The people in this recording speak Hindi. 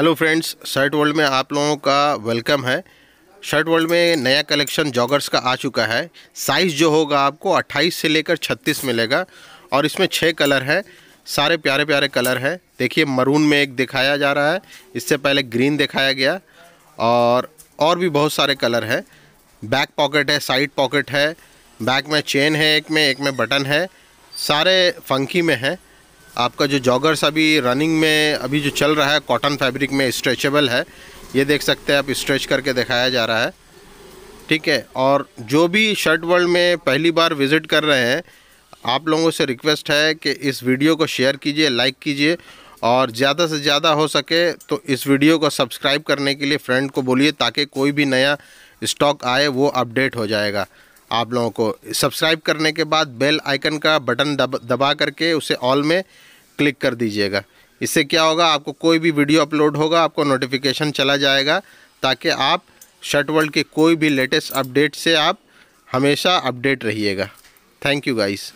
हेलो फ्रेंड्स शर्ट वर्ल्ड में आप लोगों का वेलकम है शर्ट वर्ल्ड में नया कलेक्शन जॉगर्स का आ चुका है साइज़ जो होगा आपको 28 से लेकर 36 मिलेगा और इसमें छः कलर हैं सारे प्यारे प्यारे कलर हैं देखिए मरून में एक दिखाया जा रहा है इससे पहले ग्रीन दिखाया गया और और भी बहुत सारे कलर हैं बैक पॉकेट है साइड पॉकेट है बैक में चेन है एक में एक में बटन है सारे फंकी में हैं आपका जो जॉगर्स अभी रनिंग में अभी जो चल रहा है कॉटन फैब्रिक में स्ट्रेचेबल है ये देख सकते हैं आप स्ट्रेच करके दिखाया जा रहा है ठीक है और जो भी शर्ट वर्ल्ड में पहली बार विज़िट कर रहे हैं आप लोगों से रिक्वेस्ट है कि इस वीडियो को शेयर कीजिए लाइक कीजिए और ज़्यादा से ज़्यादा हो सके तो इस वीडियो को सब्सक्राइब करने के लिए फ्रेंड को बोलिए ताकि कोई भी नया स्टॉक आए वो अपडेट हो जाएगा आप लोगों को सब्सक्राइब करने के बाद बेल आइकन का बटन दब दबा करके उसे ऑल में क्लिक कर दीजिएगा इससे क्या होगा आपको कोई भी वीडियो अपलोड होगा आपको नोटिफिकेशन चला जाएगा ताकि आप शर्ट वर्ल्ड के कोई भी लेटेस्ट अपडेट से आप हमेशा अपडेट रहिएगा थैंक यू गाइस